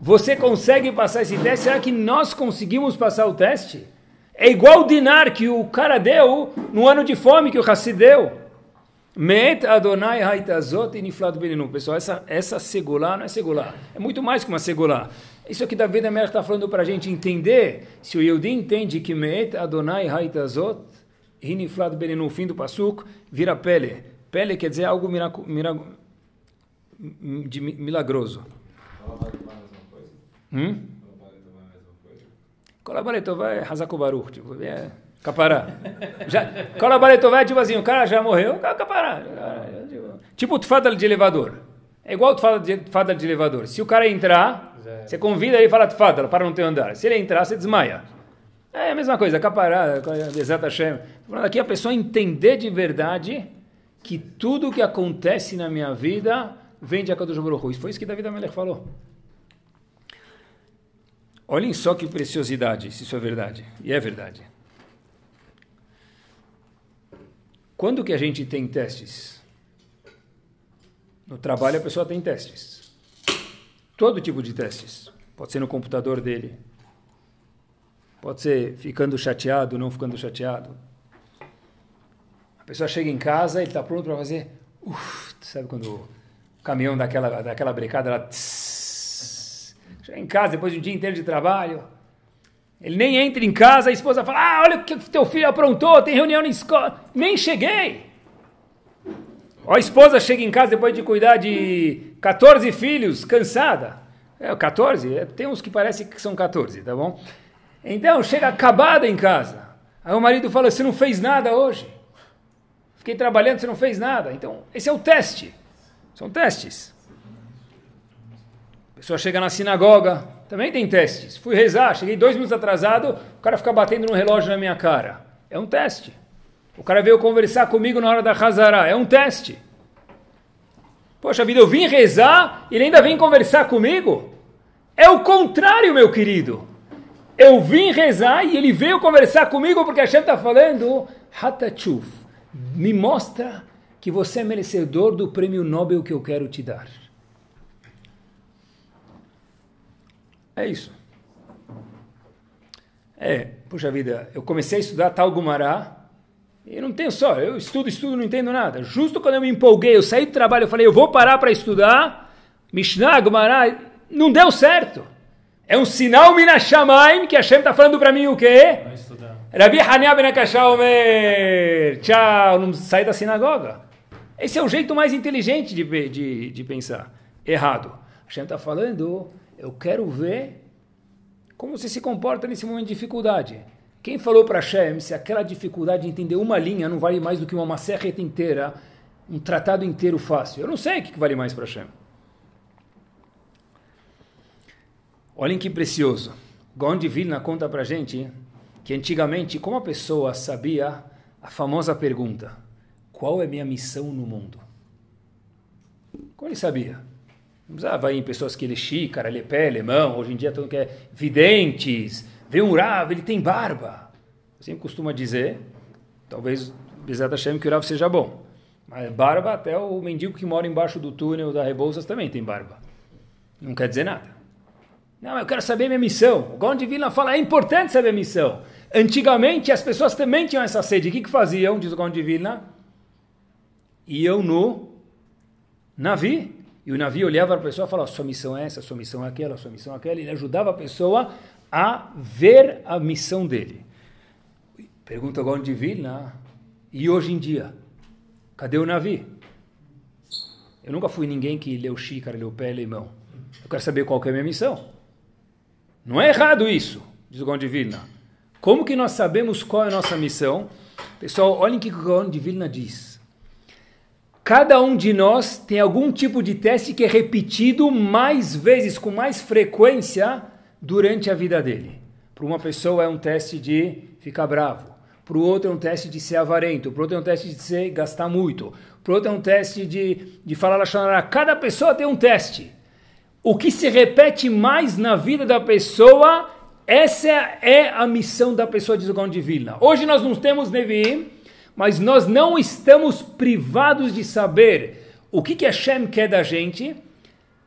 você consegue passar esse teste? Será que nós conseguimos passar o teste? É igual o dinar que o cara deu no ano de fome que o Hassi deu. Met Adonai Haitazot Iniflat Beninu. Pessoal, essa, essa segular não é segular. É muito mais que uma segular. Isso aqui Davi da Merck está falando para a gente entender. Se o Yehudi entende que Met Adonai Haitazot Iniflat Beninu, fim do passuco, vira pele. Pele quer dizer algo miracu, miracu, de milagroso. Hum? Kolabaretová é Hazakobaruch. Tipo, é... Capará. Já, Colaborator é tipo assim, o cara já morreu, é Capará. Tipo fada de elevador. É igual fada de, fada de elevador. Se o cara entrar, você convida ele e fala fada, para não ter andar. Se ele entrar, você desmaia. É a mesma coisa, capará, é exata chama. Falando aqui, a pessoa entender de verdade que tudo que acontece na minha vida vem de do Baruch Isso foi isso que David Amelech falou. Olhem só que preciosidade, se isso é verdade. E é verdade. Quando que a gente tem testes? No trabalho a pessoa tem testes. Todo tipo de testes. Pode ser no computador dele. Pode ser ficando chateado, não ficando chateado. A pessoa chega em casa, ele está pronto para fazer. Uf, sabe quando o caminhão daquela daquela brecada, ela. Tss, chega em casa depois de um dia inteiro de trabalho. Ele nem entra em casa, a esposa fala: Ah, olha o que teu filho aprontou, tem reunião na escola. Nem cheguei. Ó, a esposa chega em casa depois de cuidar de 14 filhos, cansada. É, 14? É, tem uns que parece que são 14, tá bom? Então, chega acabada em casa. Aí o marido fala: Você não fez nada hoje. Fiquei trabalhando, você não fez nada. Então, esse é o teste. São testes. A pessoa chega na sinagoga, também tem testes. Fui rezar, cheguei dois minutos atrasado, o cara fica batendo no relógio na minha cara. É um teste. O cara veio conversar comigo na hora da Hazara. É um teste. Poxa vida, eu vim rezar e ele ainda vem conversar comigo? É o contrário, meu querido. Eu vim rezar e ele veio conversar comigo porque a gente está falando Hatachuf, me mostra que você é merecedor do prêmio Nobel que eu quero te dar. É isso. É, puxa vida, eu comecei a estudar tal Gumará, e não tenho só, eu estudo, estudo, não entendo nada. Justo quando eu me empolguei, eu saí do trabalho, eu falei, eu vou parar para estudar, Mishnah, Gumará, não deu certo. É um sinal Minashamayim que a Shem está falando para mim o quê? Rabi Hania Benakashaomer, tchau, não sai da sinagoga. Esse é o jeito mais inteligente de, de, de pensar. Errado. A Shem está falando, eu quero ver como você se comporta nesse momento de dificuldade. Quem falou para Hashem se aquela dificuldade de entender uma linha não vale mais do que uma macerreta inteira, um tratado inteiro fácil? Eu não sei o que vale mais para Hashem. Olhem que precioso. Gon conta para gente que antigamente, como a pessoa sabia a famosa pergunta: qual é minha missão no mundo? Como ele sabia? Não precisava ir em pessoas que ele xícara, é ele é pé, lemão. Hoje em dia todo mundo quer videntes. Vê um Rav, ele tem barba. Assim eu sempre costuma dizer, talvez Bezerra chama que o Rav seja bom. Mas barba, até o mendigo que mora embaixo do túnel da Rebouças também tem barba. Não quer dizer nada. Não, eu quero saber minha missão. O Gaon de Vilna fala, é importante saber a missão. Antigamente as pessoas também tinham essa sede. O que, que faziam, diz o Gaon de Vilna? Iam no navio e o navio olhava para a pessoa e falava: sua missão é essa, sua missão é aquela, sua missão é aquela. Ele ajudava a pessoa a ver a missão dele. Pergunta agora onde né? E hoje em dia? Cadê o navio? Eu nunca fui ninguém que leu xícara, leu pé, irmão. Eu quero saber qual que é a minha missão. Não é errado isso, diz o Gaon Como que nós sabemos qual é a nossa missão? Pessoal, olhem o que o Gaon diz. Cada um de nós tem algum tipo de teste que é repetido mais vezes, com mais frequência, durante a vida dele. Para uma pessoa é um teste de ficar bravo, para o outro é um teste de ser avarento, para o outro é um teste de ser, gastar muito, para o outro é um teste de, de falar lachonará. Cada pessoa tem um teste. O que se repete mais na vida da pessoa, essa é a missão da pessoa de Zogão de Vilna. Hoje nós não temos Neviim, mas nós não estamos privados de saber o que, que Hashem quer da gente.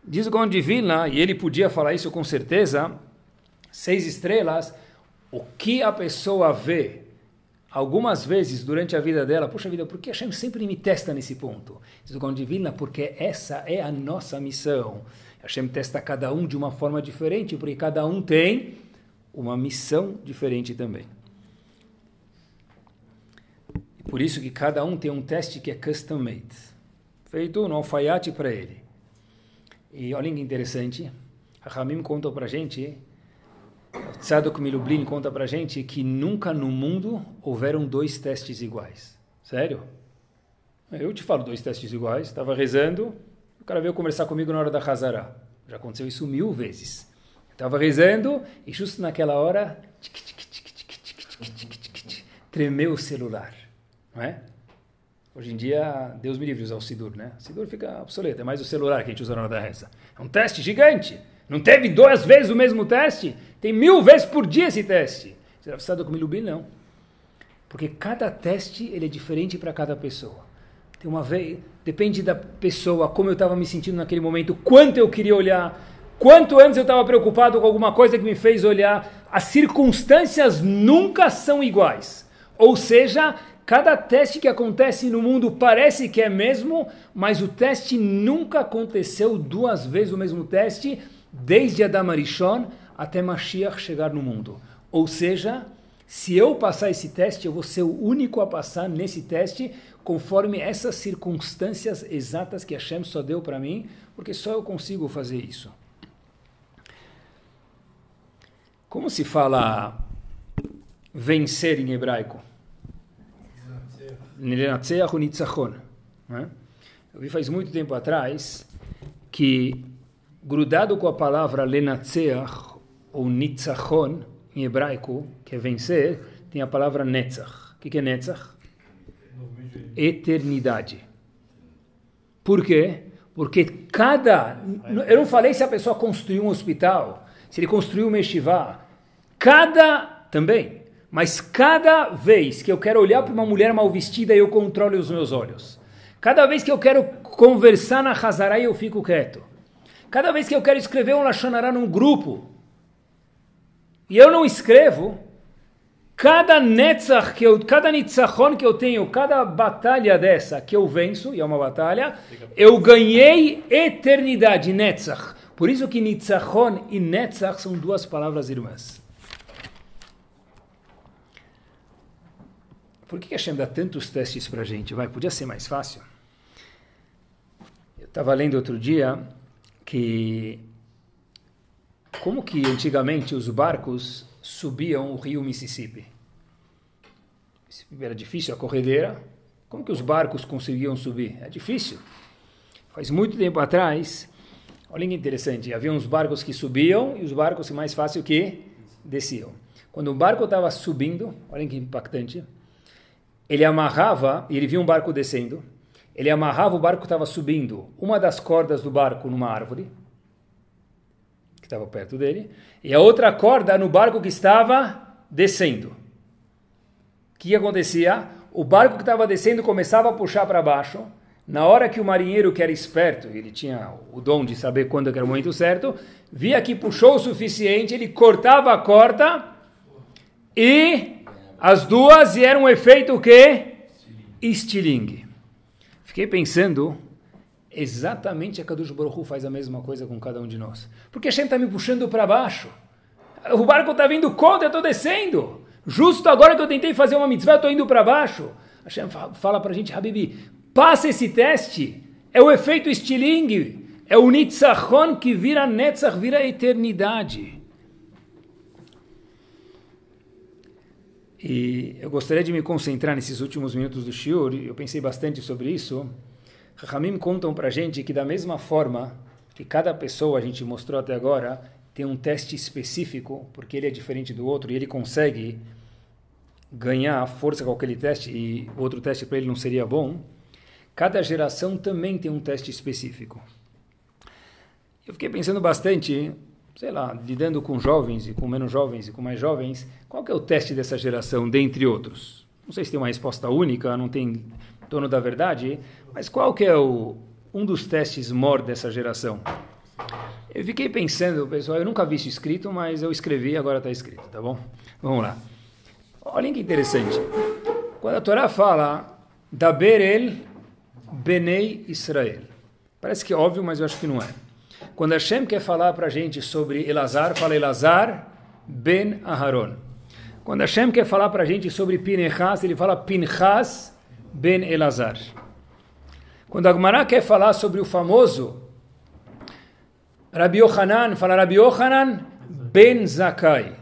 Diz o Gaon Vilna, e ele podia falar isso com certeza, seis estrelas, o que a pessoa vê algumas vezes durante a vida dela, poxa vida, por que Hashem sempre me testa nesse ponto? Diz o Gaon Vilna, porque essa é a nossa missão. Hashem testa cada um de uma forma diferente, porque cada um tem uma missão diferente também. Por isso que cada um tem um teste que é custom made, feito no alfaiate para ele. E olha que interessante, a Ramim conta para gente, Tzadok Milublin conta para gente que nunca no mundo houveram dois testes iguais. Sério? Eu te falo dois testes iguais, estava rezando, o cara veio conversar comigo na hora da Hazara. Já aconteceu isso mil vezes. Estava rezando e justo naquela hora, tremeu o celular. Não é? Hoje em dia, Deus me livre usar o Sidur, né? O Sidur fica obsoleto, é mais o celular que a gente usa na hora da reza. É um teste gigante. Não teve duas vezes o mesmo teste? Tem mil vezes por dia esse teste. Será que do Kumilubim? Não. Porque cada teste ele é diferente para cada pessoa. Tem uma vez, depende da pessoa, como eu estava me sentindo naquele momento, quanto eu queria olhar, quanto antes eu estava preocupado com alguma coisa que me fez olhar. As circunstâncias nunca são iguais. Ou seja, Cada teste que acontece no mundo parece que é mesmo, mas o teste nunca aconteceu duas vezes o mesmo teste, desde Adam Arishon até Mashiach chegar no mundo. Ou seja, se eu passar esse teste, eu vou ser o único a passar nesse teste, conforme essas circunstâncias exatas que Hashem só deu para mim, porque só eu consigo fazer isso. Como se fala vencer em hebraico? Nilenatseach Unitzachon. Né? Eu vi faz muito tempo atrás que, grudado com a palavra Lenatseach, ou Nitzachon, em hebraico, que é vencer, tem a palavra Netzach. O que, que é Netzach? Eternidade. Por quê? Porque cada. Eu não falei se a pessoa construiu um hospital, se ele construiu um yeshiva. Cada. Também. Mas cada vez que eu quero olhar para uma mulher mal vestida, eu controlo os meus olhos. Cada vez que eu quero conversar na Hazara, eu fico quieto. Cada vez que eu quero escrever um Lachonará num grupo, e eu não escrevo, cada Netzach, que eu, cada Nitzachon que eu tenho, cada batalha dessa que eu venço, e é uma batalha, eu ganhei eternidade, Netzach. Por isso que Nitzachon e Netzach são duas palavras irmãs. por que a Hashem dá tantos testes para a gente? Vai, podia ser mais fácil? Eu estava lendo outro dia que como que antigamente os barcos subiam o rio Mississippi? Era difícil a corredeira. Como que os barcos conseguiam subir? É difícil. Faz muito tempo atrás, olha que interessante, havia uns barcos que subiam e os barcos mais fácil que desciam. Quando o barco estava subindo, olha que impactante, ele amarrava, e ele via um barco descendo, ele amarrava o barco que estava subindo uma das cordas do barco numa árvore, que estava perto dele, e a outra corda no barco que estava descendo. O que acontecia? O barco que estava descendo começava a puxar para baixo. Na hora que o marinheiro, que era esperto, ele tinha o dom de saber quando é era o momento certo, via que puxou o suficiente, ele cortava a corda e as duas e era um efeito o quê? Estilingue. Fiquei pensando, exatamente a Kadush Baruchu faz a mesma coisa com cada um de nós. Porque a Hashem está me puxando para baixo. O barco está vindo contra, eu estou descendo. Justo agora que eu tentei fazer uma mitzvah, eu estou indo para baixo. A Hashem fala para a gente, Habibi, passa esse teste. É o efeito estilingue. É o Nitzachon que vira Netzach, vira eternidade. E eu gostaria de me concentrar nesses últimos minutos do Shiur, eu pensei bastante sobre isso. Rahamim contam para gente que da mesma forma que cada pessoa a gente mostrou até agora tem um teste específico, porque ele é diferente do outro e ele consegue ganhar força com aquele teste e outro teste para ele não seria bom. Cada geração também tem um teste específico. Eu fiquei pensando bastante sei lá, lidando com jovens e com menos jovens e com mais jovens, qual que é o teste dessa geração, dentre outros? Não sei se tem uma resposta única, não tem dono da verdade, mas qual que é o, um dos testes mor dessa geração? Eu fiquei pensando, pessoal, eu nunca vi isso escrito, mas eu escrevi agora está escrito, tá bom? Vamos lá. Olhem que interessante. Quando a Torá fala, Daber el Benei Israel. Parece que é óbvio, mas eu acho que não é. Quando Hashem quer falar para a gente sobre Elazar, fala Elazar ben Aharon. Quando Hashem quer falar para a gente sobre Pinchas, ele fala Pinchas ben Elazar. Quando Agmará quer falar sobre o famoso Rabi Yohanan, fala Rabi Yohanan ben Zakai.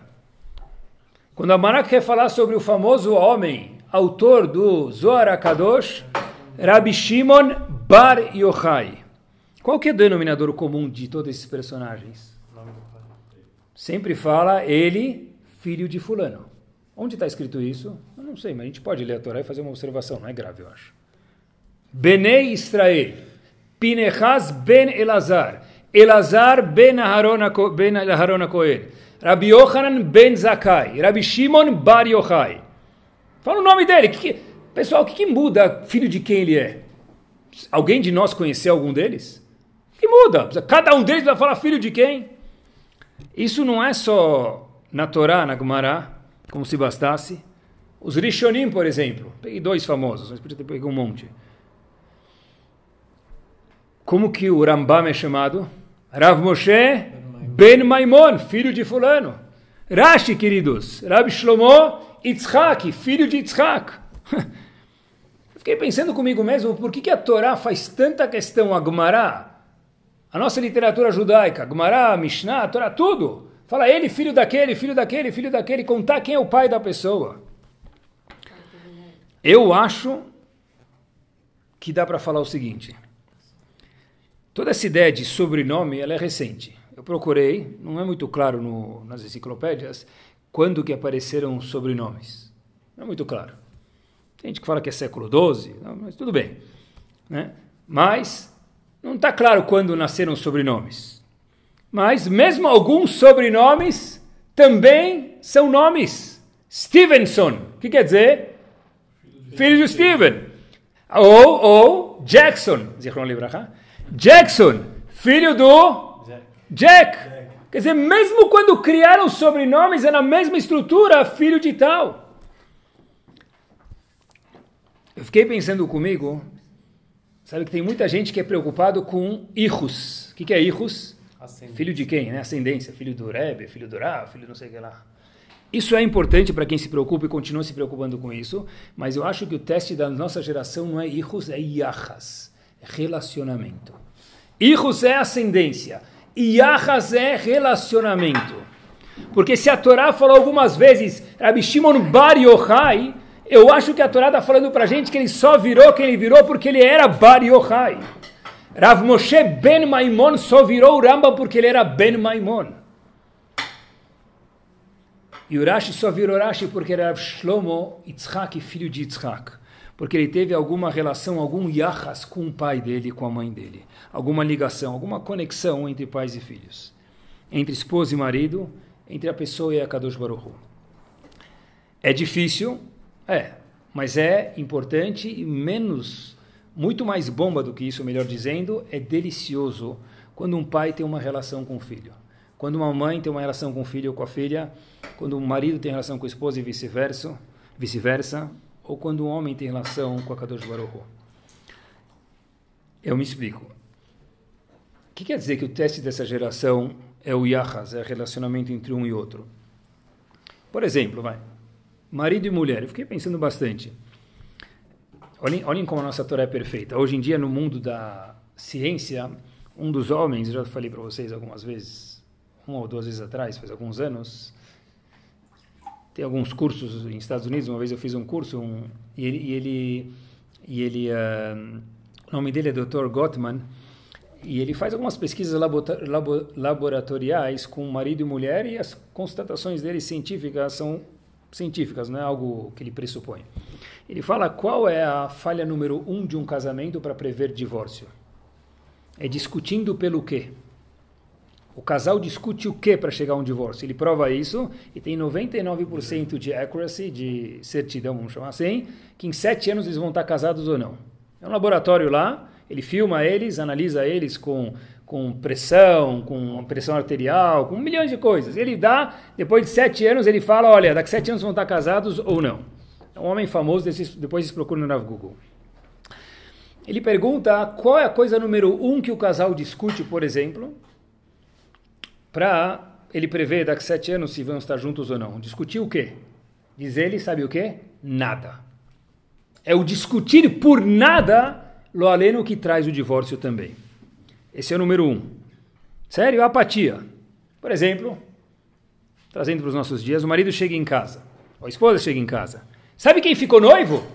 Quando Agmará quer falar sobre o famoso homem, autor do Zohar Kadosh, Rabi Shimon bar Yochai. Qual que é o denominador comum de todos esses personagens? Sempre fala ele, filho de fulano. Onde está escrito isso? Eu não sei, mas a gente pode ler a Torá e fazer uma observação, não é grave, eu acho. Benei Israel, Pinechas ben Elazar, Elazar ben Aharon Cohen, Rabbi Yohanan ben Zakai, Rabbi Shimon bar Yochai. Fala o nome dele. Que que... Pessoal, o que, que muda filho de quem ele é? Alguém de nós conhecer algum deles? que muda. Cada um deles vai falar filho de quem? Isso não é só na Torá, na Gumará, como se bastasse. Os Rishonim, por exemplo. Peguei dois famosos, mas podia ter pego um monte. Como que o Rambam é chamado? Rav Moshe Ben Maimon, filho de fulano. Rashi, queridos. Rabi Shlomo Yitzhak, filho de Yitzhak. *laughs* Fiquei pensando comigo mesmo, por que, que a Torá faz tanta questão a Gumará? A nossa literatura judaica, Gumará, Mishnah, Torá, tudo. Fala ele, filho daquele, filho daquele, filho daquele, contar quem é o pai da pessoa. Eu acho que dá para falar o seguinte. Toda essa ideia de sobrenome, ela é recente. Eu procurei, não é muito claro no, nas enciclopédias, quando que apareceram sobrenomes. Não é muito claro. Tem gente que fala que é século XII, mas tudo bem. Né? Mas não está claro quando nasceram os sobrenomes. Mas mesmo alguns sobrenomes também são nomes. Stevenson, o que quer dizer? Filho de Steven. Ou, ou Jackson, tá? Jackson, filho do Jack. Jack. Quer dizer, mesmo quando criaram sobrenomes, é na mesma estrutura, filho de tal. Eu fiquei pensando comigo, Sabe que tem muita gente que é preocupado com hijos. O que, que é hijos? Filho de quem, né? Ascendência. Filho do Rebbe, filho do Rá, filho não sei o que lá. Isso é importante para quem se preocupa e continua se preocupando com isso, mas eu acho que o teste da nossa geração não é hijos, é É Relacionamento. Hijos é ascendência. Iachas é relacionamento. Porque se a Torá falou algumas vezes, Rabi Shimon Bar Yochai eu acho que a Torá está falando para a gente que ele só virou quem ele virou porque ele era Bar Yochai. Rav Moshe Ben Maimon só virou o Rambam porque ele era Ben Maimon. E Urashi só virou Urashi porque era Shlomo Yitzhak, filho de Yitzhak. Porque ele teve alguma relação, algum yachas com o pai dele com a mãe dele. Alguma ligação, alguma conexão entre pais e filhos. Entre esposa e marido, entre a pessoa e a Kadosh Baruch É difícil, é, mas é importante e menos, muito mais bomba do que isso, melhor dizendo, é delicioso quando um pai tem uma relação com o filho. Quando uma mãe tem uma relação com o filho ou com a filha, quando um marido tem relação com a esposa e vice-versa, vice-versa, ou quando um homem tem relação com a Kadosh Baruch Eu me explico. O que quer dizer que o teste dessa geração é o Yahas, é o relacionamento entre um e outro? Por exemplo, vai, marido e mulher. Eu fiquei pensando bastante. Olhem, olhem como a nossa Torá é perfeita. Hoje em dia, no mundo da ciência, um dos homens, já falei para vocês algumas vezes, uma ou duas vezes atrás, faz alguns anos, tem alguns cursos nos Estados Unidos. Uma vez eu fiz um curso um, e ele. E ele, e ele uh, o nome dele é Dr. Gottman. E ele faz algumas pesquisas laboratoriais com marido e mulher e as constatações dele científicas são científicas, não é algo que ele pressupõe. Ele fala qual é a falha número um de um casamento para prever divórcio. É discutindo pelo quê? O casal discute o quê para chegar a um divórcio? Ele prova isso e tem 99% de accuracy, de certidão, vamos chamar assim, que em sete anos eles vão estar casados ou não. É um laboratório lá ele filma eles, analisa eles com, com pressão, com pressão arterial, com um milhão de coisas. Ele dá, depois de sete anos, ele fala, olha, daqui a sete anos vão estar casados ou não. É um homem famoso, depois se procuram no Google. Ele pergunta qual é a coisa número um que o casal discute, por exemplo, para ele prever daqui a sete anos se vão estar juntos ou não. Discutir o quê? Diz ele, sabe o quê? Nada. É o discutir por nada Lo aleno que traz o divórcio também. Esse é o número um. Sério, apatia. Por exemplo, trazendo para os nossos dias, o marido chega em casa, a esposa chega em casa. Sabe quem ficou noivo?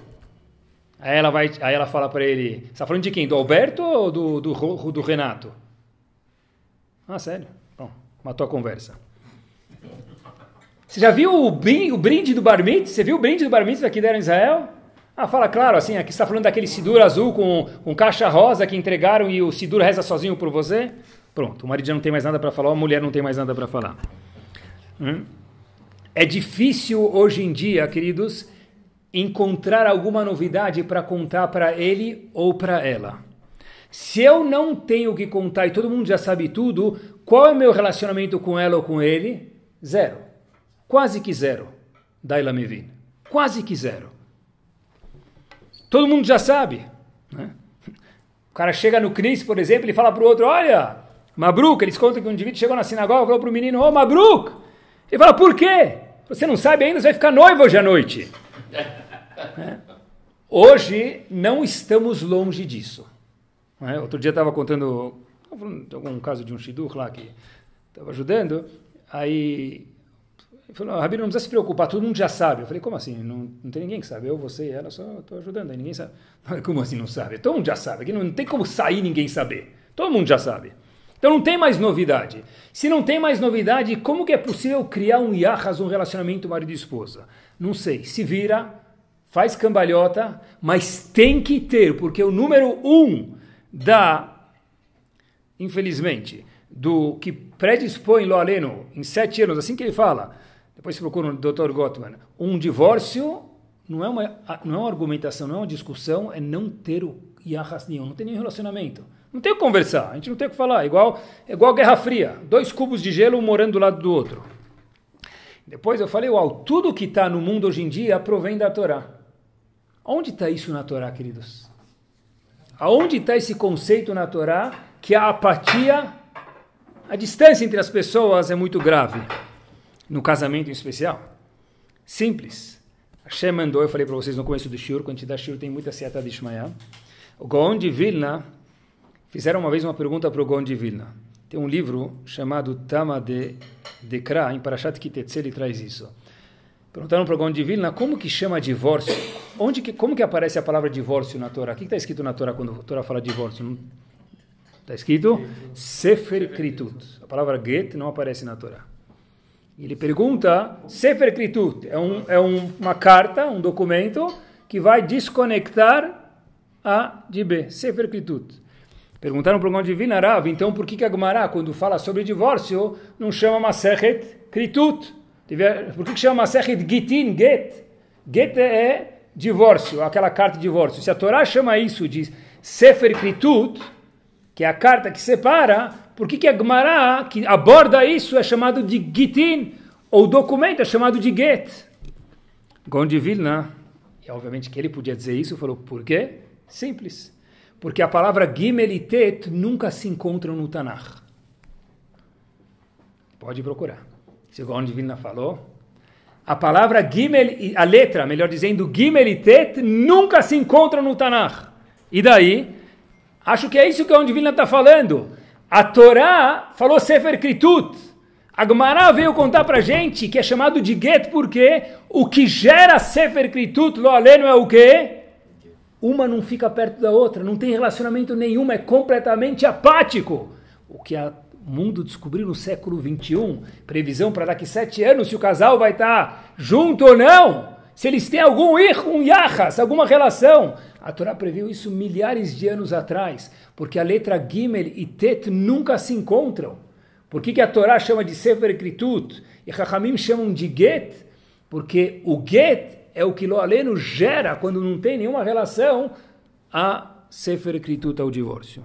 Aí ela, vai, aí ela fala para ele, você está falando de quem? Do Alberto ou do, do, do Renato? Ah, sério? Bom, matou a conversa. Você já viu o, brinde do Bar Mitzvah? Você viu o brinde do Bar Mitzvah que deram Israel? Ah, fala claro, assim, aqui está falando daquele Sidur azul com, um caixa rosa que entregaram e o Sidur reza sozinho por você? Pronto, o marido já não tem mais nada para falar, a mulher não tem mais nada para falar. Hum? É difícil hoje em dia, queridos, encontrar alguma novidade para contar para ele ou para ela. Se eu não tenho o que contar e todo mundo já sabe tudo, qual é o meu relacionamento com ela ou com ele? Zero. Quase que zero. Daila Mevin. Quase que zero. Todo mundo já sabe. Né? O cara chega no Cris, por exemplo, e fala para o outro, olha, Mabruk, eles contam que um indivíduo chegou na sinagoga e falou para o menino, ô oh, Mabruk! Ele fala, por quê? Você não sabe ainda, você vai ficar noivo hoje à noite. né? Hoje não estamos longe disso. Né? Outro dia estava contando algum caso de um shidur lá que estava ajudando, aí ele falou, Rabino, não precisa se preocupar, todo mundo já sabe. Eu falei, como assim? Não, não tem ninguém que sabe. Eu, você e ela, só estou ajudando, aí ninguém sabe. Como assim não sabe? Todo mundo já sabe. Aqui não, não tem como sair ninguém saber. Todo mundo já sabe. Então não tem mais novidade. Se não tem mais novidade, como que é possível criar um yahas, um relacionamento marido e esposa? Não sei. Se vira, faz cambalhota, mas tem que ter, porque o número um da, infelizmente, do que predispõe Loaleno em sete anos, assim que ele fala, depois você procura o Dr. Gottman. Um divórcio não é uma, não é uma argumentação, não é uma discussão, é não ter o yahas nenhum, não tem nenhum relacionamento. Não tem o que conversar, a gente não tem o que falar. Igual, é igual Guerra Fria, dois cubos de gelo um morando do lado do outro. Depois eu falei, uau, tudo que está no mundo hoje em dia provém da Torá. Onde está isso na Torá, queridos? Aonde está esse conceito na Torá que a apatia, a distância entre as pessoas é muito grave? no casamento em especial. Simples. Hashem mandou, eu falei para vocês no começo do Shur, quando a gente dá Shur tem muita seta de Ishmael. O Gaon de Vilna, fizeram uma vez uma pergunta para o Gaon de Vilna. Tem um livro chamado Tama de Dekra, em Parashat Kitetse, ele traz isso. Perguntaram para o Gaon de Vilna como que chama divórcio? Onde que, como que aparece a palavra divórcio na Torá? O que está escrito na Torá quando a Torá fala divórcio? Está escrito Sefer Kritut. A palavra get não aparece na Torá. Ele pergunta, Sefer Kritut é, um, é um, uma carta, um documento que vai desconectar A de B, Sefer Kritut. Perguntaram para o Gão Divina então por que, que a Gemara, quando fala sobre divórcio, não chama Maserhet Kritut? Por que, que chama Maserhet Gitin Get? Get é divórcio, aquela carta de divórcio. Se a Torá chama isso de Sefer Kritut, que é a carta que separa, por que, que a Gemara, que aborda isso, é chamado de Gitin, ou documento é chamado de Get? Gondivilna, e obviamente que ele podia dizer isso, falou, por quê? Simples. Porque a palavra Gimel nunca se encontram no Tanakh. Pode procurar. Se o Gondivilna falou, a palavra Gimel, a letra, melhor dizendo, Gimel nunca se encontram no Tanakh. E daí, acho que é isso que a Ondivina está falando. A Torá falou Sefer Kritut. A Gomará veio contar pra gente que é chamado de gueto porque o que gera Sefer Kritut, lo aleno, é o quê? Uma não fica perto da outra, não tem relacionamento nenhum, é completamente apático. O que a o mundo descobriu no século 21, previsão para daqui sete anos se o casal vai estar tá junto ou não se eles têm algum ir, um yahas, alguma relação. A Torá previu isso milhares de anos atrás, porque a letra Gimel e Tet nunca se encontram. Por que, que a Torá chama de Sefer Kritut e Rahamim chamam de Get? Porque o Get é o que Loaleno gera quando não tem nenhuma relação a Sefer Kritut ao divórcio.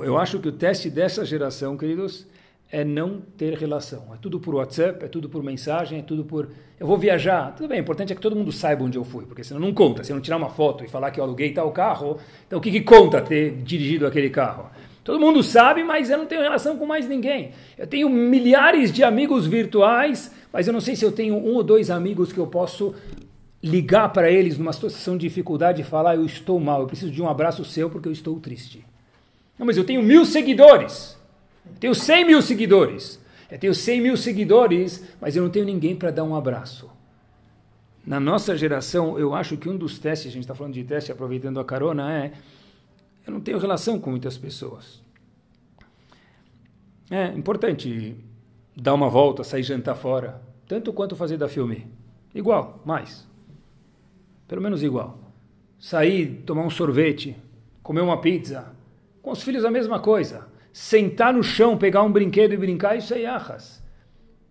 Eu acho que o teste dessa geração, queridos, é não ter relação. É tudo por WhatsApp, é tudo por mensagem, é tudo por. Eu vou viajar. Tudo bem, o importante é que todo mundo saiba onde eu fui, porque senão não conta. Se eu não tirar uma foto e falar que eu aluguei tal carro, então o que, que conta ter dirigido aquele carro? Todo mundo sabe, mas eu não tenho relação com mais ninguém. Eu tenho milhares de amigos virtuais, mas eu não sei se eu tenho um ou dois amigos que eu posso ligar para eles numa situação de dificuldade e falar: eu estou mal, eu preciso de um abraço seu porque eu estou triste. Não, mas eu tenho mil seguidores. Eu tenho 100 mil seguidores. Eu tenho 100 mil seguidores, mas eu não tenho ninguém para dar um abraço. Na nossa geração, eu acho que um dos testes, a gente está falando de teste, aproveitando a carona, é eu não tenho relação com muitas pessoas. É importante dar uma volta, sair jantar fora, tanto quanto fazer da filme. Igual, mais. Pelo menos igual. Sair, tomar um sorvete, comer uma pizza. Com os filhos a mesma coisa sentar no chão, pegar um brinquedo e brincar, isso é Yahas.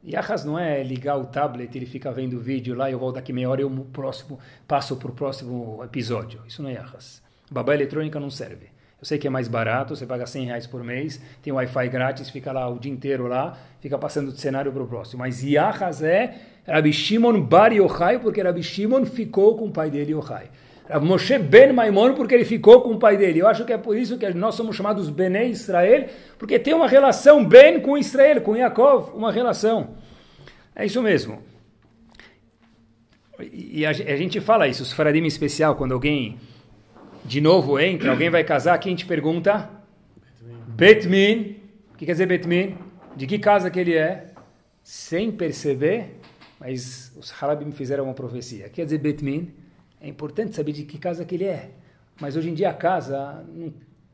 Yahas não é ligar o tablet, ele fica vendo o vídeo lá, eu volto daqui meia hora e eu próximo, passo para o próximo episódio. Isso não é Yahas. Babá eletrônica não serve. Eu sei que é mais barato, você paga 100 reais por mês, tem Wi-Fi grátis, fica lá o dia inteiro lá, fica passando de cenário para o próximo. Mas Yahas é Rabi Shimon Bar Yochai, porque Rabi Shimon ficou com o pai dele, Yochai. Rav Moshe Ben Maimon, porque ele ficou com o pai dele. Eu acho que é por isso que nós somos chamados Bené Israel, porque tem uma relação Ben com Israel, com Yaakov, uma relação. É isso mesmo. E a, gente fala isso, os Faradim em especial, quando alguém de novo entra, alguém vai casar, quem te pergunta? Betmin. O que quer dizer Betmin? De que casa que ele é? Sem perceber, mas os Harabim fizeram uma profecia. O que quer dizer Betmin? É importante saber de que casa que ele é. Mas hoje em dia a casa, não,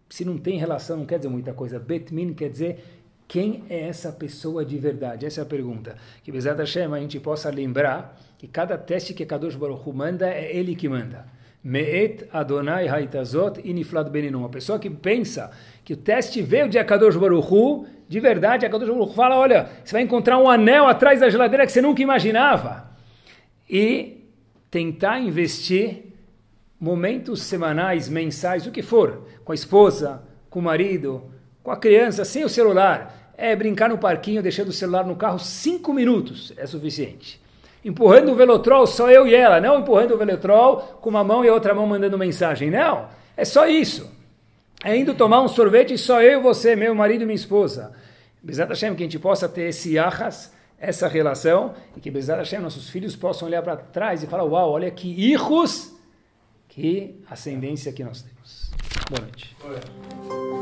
se não tem relação, não quer dizer muita coisa. Betmin quer dizer quem é essa pessoa de verdade? Essa é a pergunta. Que Bezat Hashem a gente possa lembrar que cada teste que Kadosh Baruch Hu manda é ele que manda. Me'et Adonai Haitazot Iniflat Beninum. A pessoa que pensa que o teste veio de Akadosh Baruch Hu, de verdade, Akadosh Baruch Hu fala, olha, você vai encontrar um anel atrás da geladeira que você nunca imaginava. E tentar investir momentos semanais, mensais, o que for, com a esposa, com o marido, com a criança, sem o celular. É brincar no parquinho, deixando o celular no carro cinco minutos é suficiente. Empurrando o velotrol só eu e ela, não empurrando o velotrol com uma mão e a outra mão mandando mensagem, não. É só isso. É indo tomar um sorvete só eu e você, meu marido e minha esposa. Bizarro, Hashem, que a gente possa ter esse essa relação e que Bezerra Hashem, nossos filhos possam olhar para trás e falar: Uau, olha que hijos, que ascendência que nós temos. Boa noite.